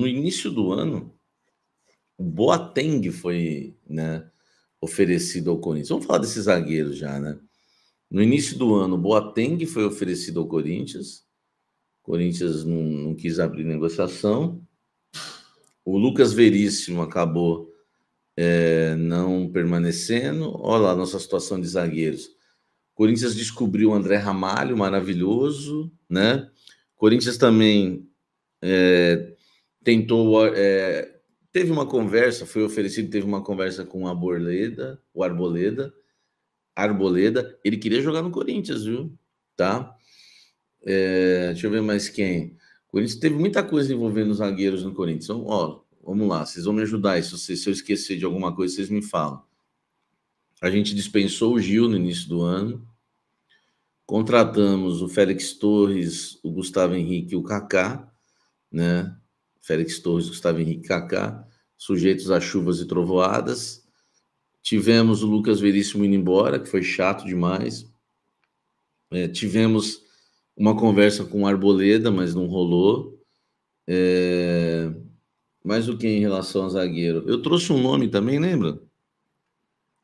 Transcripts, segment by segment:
No início do ano, o Boateng foi né, oferecido ao Corinthians. Vamos falar desse zagueiro já, né? No início do ano, o Boateng foi oferecido ao Corinthians. O Corinthians não, não quis abrir negociação. O Lucas Veríssimo acabou é, não permanecendo. Olha lá a nossa situação de zagueiros. O Corinthians descobriu o André Ramalho, maravilhoso, né? O Corinthians também é, tentou. É, teve uma conversa, foi oferecido, teve uma conversa com o Arboleda, o Arboleda, Arboleda, ele queria jogar no Corinthians, viu? Tá? É, deixa eu ver mais quem. Corinthians teve muita coisa envolvendo os zagueiros no Corinthians. Então, ó, vamos lá, vocês vão me ajudar. Se, se eu esquecer de alguma coisa, vocês me falam. A gente dispensou o Gil no início do ano. Contratamos o Félix Torres, o Gustavo Henrique e o Kaká, né? Félix Torres, Gustavo Henrique Kaká, sujeitos a chuvas e trovoadas. Tivemos o Lucas Veríssimo indo embora, que foi chato demais. É, tivemos uma conversa com o Arboleda, mas não rolou. É... Mais o que em relação a zagueiro? Eu trouxe um nome também, lembra?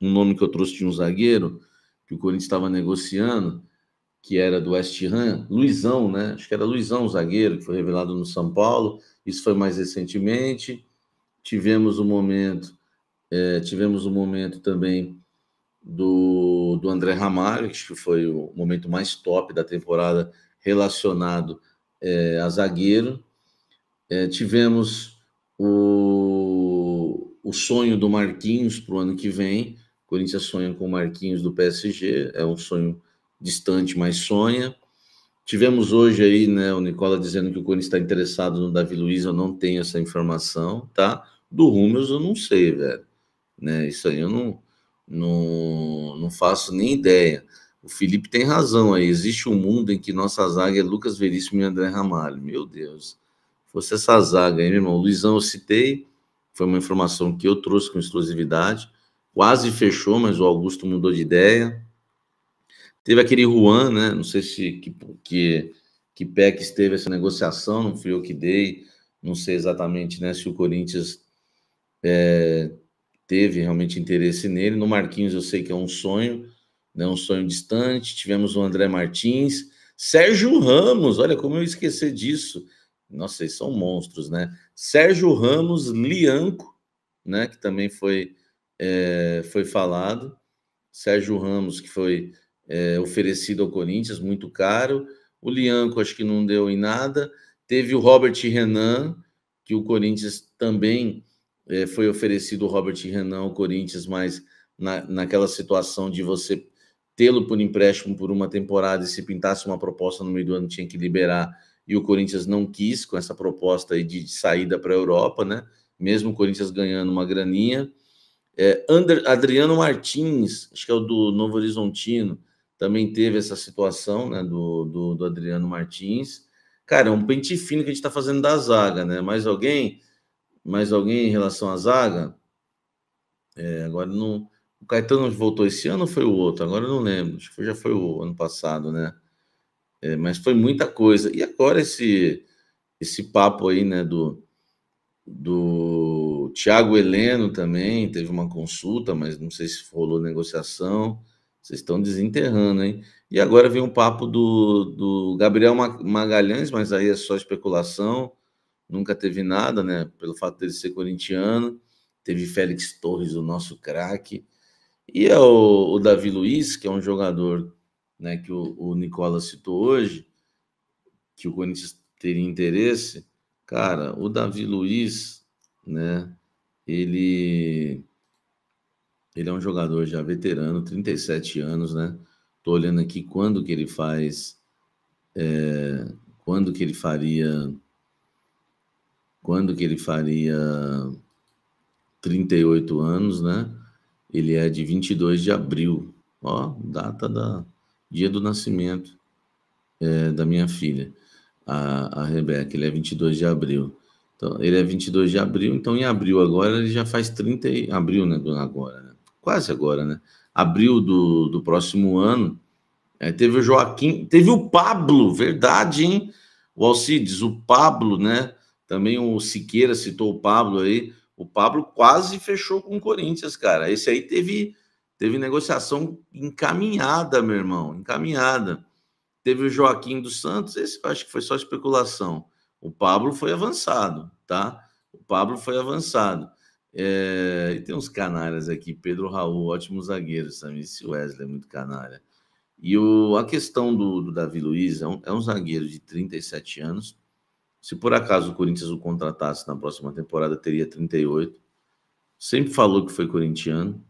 Um nome que eu trouxe de um zagueiro que o Corinthians estava negociando que era do West Ham, Luizão, né? Acho que era Luizão, zagueiro, que foi revelado no São Paulo. Isso foi mais recentemente. Tivemos um momento, é, tivemos um momento também do, do André Ramalho, que foi o momento mais top da temporada relacionado é, a zagueiro. É, tivemos o, o sonho do Marquinhos para o ano que vem. O Corinthians sonha com o Marquinhos do PSG, é um sonho distante, mas sonha. Tivemos hoje aí, né, o Nicola dizendo que o Corinthians está interessado no Davi Luiz, eu não tenho essa informação, tá? Do Rúmeus eu não sei, velho. Né, isso aí eu não, não, não faço nem ideia. O Felipe tem razão aí. Existe um mundo em que nossa zaga é Lucas Veríssimo e André Ramalho. Meu Deus. Fosse essa zaga aí, meu irmão. Luizão, eu citei. Foi uma informação que eu trouxe com exclusividade. Quase fechou, mas o Augusto mudou de ideia. Teve aquele Juan, né? Não sei se que, que, que pé que esteve essa negociação, não fui eu que dei. Não sei exatamente né, se o Corinthians é, teve realmente interesse nele. No Marquinhos eu sei que é um sonho, né, um sonho distante. Tivemos o André Martins, Sérgio Ramos, olha como eu esqueci disso. Nossa, eles são monstros, né? Sérgio Ramos, Lianco, né, que também foi, é, foi falado. Sérgio Ramos, que foi é, oferecido ao Corinthians, muito caro. O Lianco acho que não deu em nada. Teve o Robert Renan, que o Corinthians também é, foi oferecido o Robert Renan ao Corinthians, mas na, naquela situação de você tê-lo por empréstimo por uma temporada e se pintasse uma proposta no meio do ano tinha que liberar e o Corinthians não quis com essa proposta de saída para a Europa, né? Mesmo o Corinthians ganhando uma graninha. É, Ander, Adriano Martins, acho que é o do Novo Horizontino, também teve essa situação né, do, do, do Adriano Martins. Cara, é um pente fino que a gente está fazendo da zaga, né? Mais alguém? Mais alguém em relação à zaga? É, agora não. O Caetano voltou esse ano ou foi o outro? Agora eu não lembro. Acho que já foi o ano passado, né? É, mas foi muita coisa. E agora esse esse papo aí, né, do, do Tiago Heleno também, teve uma consulta, mas não sei se rolou negociação. Vocês estão desenterrando, hein? E agora vem um papo do, do Gabriel Magalhães, mas aí é só especulação, nunca teve nada, né? Pelo fato dele ser corintiano. Teve Félix Torres, o nosso craque. E é o, o, Davi Luiz, que é um jogador né, que o, o Nicola citou hoje, que o Corinthians teria interesse. Cara, o Davi Luiz, né? Ele ele é um jogador já veterano, 37 anos, né? Tô olhando aqui quando que ele faz. É, quando que ele faria. Quando que ele faria 38 anos, né? Ele é de 22 de abril. Ó, data da. Dia do nascimento é, da minha filha, a, a Rebeca. Ele é 22 de abril. Então, ele é 22 de abril, então em abril agora ele já faz 30. Abril, né? Agora, né? quase agora, né? Abril do, do próximo ano. É, teve o Joaquim, teve o Pablo, verdade, hein? O Alcides, o Pablo, né? Também o Siqueira citou o Pablo aí. O Pablo quase fechou com o Corinthians, cara. Esse aí teve, teve negociação encaminhada, meu irmão, encaminhada. Teve o Joaquim dos Santos, esse eu acho que foi só especulação. O Pablo foi avançado, tá? O Pablo foi avançado. É, e tem uns canalhas aqui, Pedro Raul, ótimo zagueiro, sabe? Esse Wesley é muito canalha. E o, a questão do, do Davi Luiz é um, é um, zagueiro de 37 anos. Se por acaso o Corinthians o contratasse na próxima temporada, teria 38. Sempre falou que foi corintiano.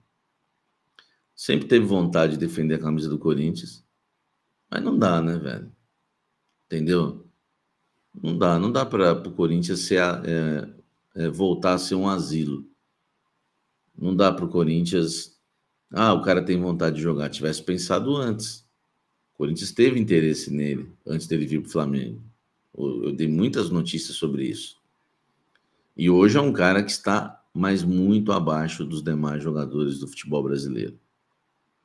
Sempre teve vontade de defender a camisa do Corinthians. Mas não dá, né, velho? Entendeu? Não dá. Não dá para o Corinthians ser, é, é, voltar a ser um asilo. Não dá para o Corinthians. Ah, o cara tem vontade de jogar. Tivesse pensado antes. O Corinthians teve interesse nele antes dele vir para o Flamengo. Eu dei muitas notícias sobre isso. E hoje é um cara que está mais muito abaixo dos demais jogadores do futebol brasileiro.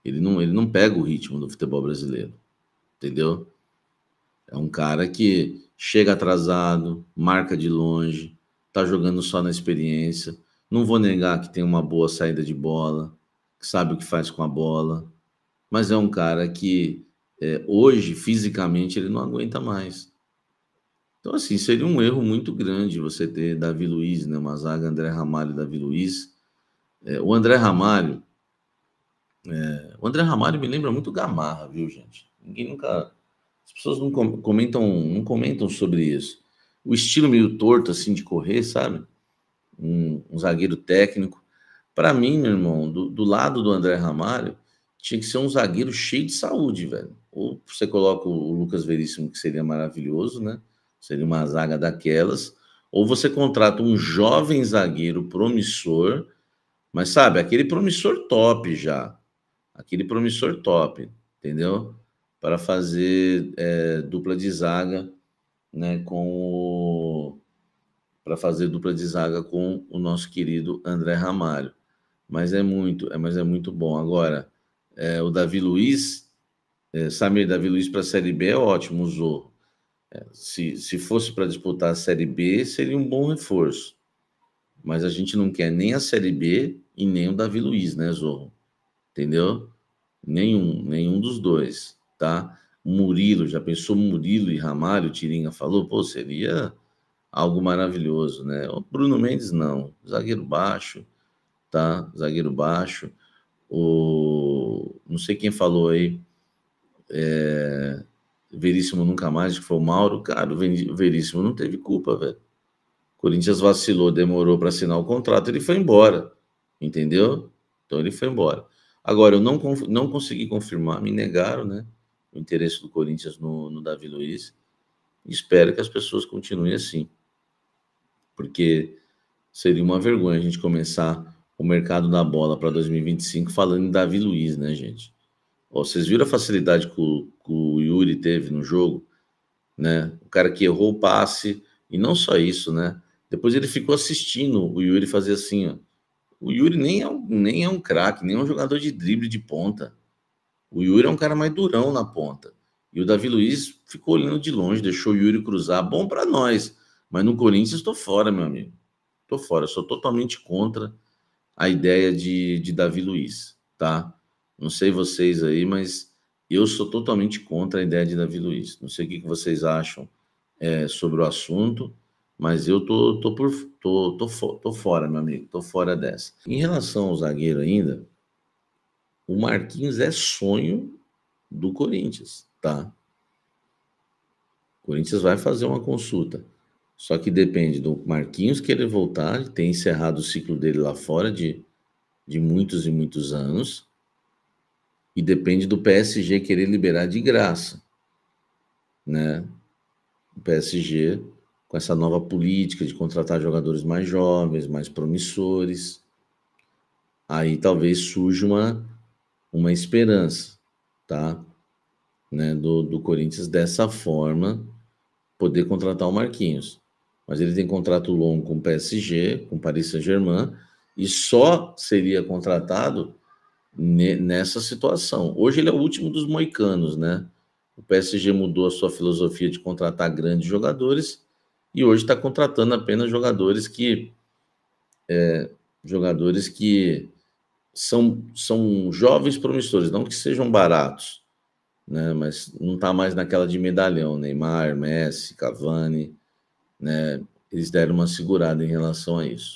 Ele não, ele não pega o ritmo do futebol brasileiro. Entendeu? É um cara que chega atrasado, marca de longe, tá jogando só na experiência. Não vou negar que tem uma boa saída de bola, que sabe o que faz com a bola, mas é um cara que é, hoje, fisicamente, ele não aguenta mais. Então, assim, seria um erro muito grande você ter Davi Luiz, né? Uma zaga André Ramalho e Davi Luiz. É, o André Ramalho. É, o André Ramalho me lembra muito Gamarra, viu, gente? Ninguém nunca. As pessoas não comentam, não comentam sobre isso. O estilo meio torto, assim, de correr, sabe? um, um zagueiro técnico. Para mim, meu irmão, do, do lado do André Ramalho, tinha que ser um zagueiro cheio de saúde, velho. Ou você coloca o Lucas Veríssimo, que seria maravilhoso, né? Seria uma zaga daquelas. Ou você contrata um jovem zagueiro promissor, mas sabe, aquele promissor top já. Aquele promissor top, entendeu? Para fazer é, dupla de zaga né, com o para fazer dupla de zaga com o nosso querido André Ramalho. Mas é muito, é, mas é muito bom. Agora, é, o Davi Luiz, é, Samir Davi Luiz para a Série B é ótimo, usou. É, se, se fosse para disputar a Série B, seria um bom reforço. Mas a gente não quer nem a Série B e nem o Davi Luiz, né, Zorro? Entendeu? Nenhum, nenhum dos dois, tá? Murilo, já pensou Murilo e Ramalho? Tirinha falou, pô, seria algo maravilhoso, né? O Bruno Mendes não, zagueiro baixo, tá? Zagueiro baixo. O não sei quem falou aí, é... Veríssimo nunca mais, que foi o Mauro, cara, o Veríssimo não teve culpa, velho. Corinthians vacilou, demorou para assinar o contrato, ele foi embora, entendeu? Então ele foi embora. Agora, eu não, não consegui confirmar, me negaram, né? O interesse do Corinthians no, no Davi Luiz. Espero que as pessoas continuem assim porque seria uma vergonha a gente começar o mercado da bola para 2025 falando em Davi Luiz, né, gente? Ó, vocês viram a facilidade que o, que o Yuri teve no jogo? Né? O cara que errou o passe, e não só isso, né? Depois ele ficou assistindo o Yuri fazer assim, ó. O Yuri nem é um, nem é um craque, nem é um jogador de drible de ponta. O Yuri é um cara mais durão na ponta. E o Davi Luiz ficou olhando de longe, deixou o Yuri cruzar. Bom para nós. Mas no Corinthians estou fora, meu amigo. Estou fora. Sou totalmente contra a ideia de, de Davi Luiz, tá? Não sei vocês aí, mas eu sou totalmente contra a ideia de Davi Luiz. Não sei o que, vocês acham é, sobre o assunto, mas eu tô, tô, por, tô, tô, fo, tô fora, meu amigo. Tô fora dessa. Em relação ao zagueiro ainda, o Marquinhos é sonho do Corinthians, tá? O Corinthians vai fazer uma consulta. Só que depende do Marquinhos querer voltar, ele tem encerrado o ciclo dele lá fora de, de muitos e muitos anos. E depende do PSG querer liberar de graça. Né? O PSG, com essa nova política de contratar jogadores mais jovens, mais promissores, aí talvez surja uma, uma esperança, tá? Né? Do, do Corinthians dessa forma poder contratar o Marquinhos mas ele tem contrato longo com o PSG, com o Paris Saint-Germain, e só seria contratado nessa situação. Hoje ele é o último dos moicanos, né? O PSG mudou a sua filosofia de contratar grandes jogadores e hoje está contratando apenas jogadores que é, jogadores que são, são jovens promissores, não que sejam baratos, né? Mas não está mais naquela de medalhão, Neymar, Messi, Cavani, né, eles deram uma segurada em relação a isso.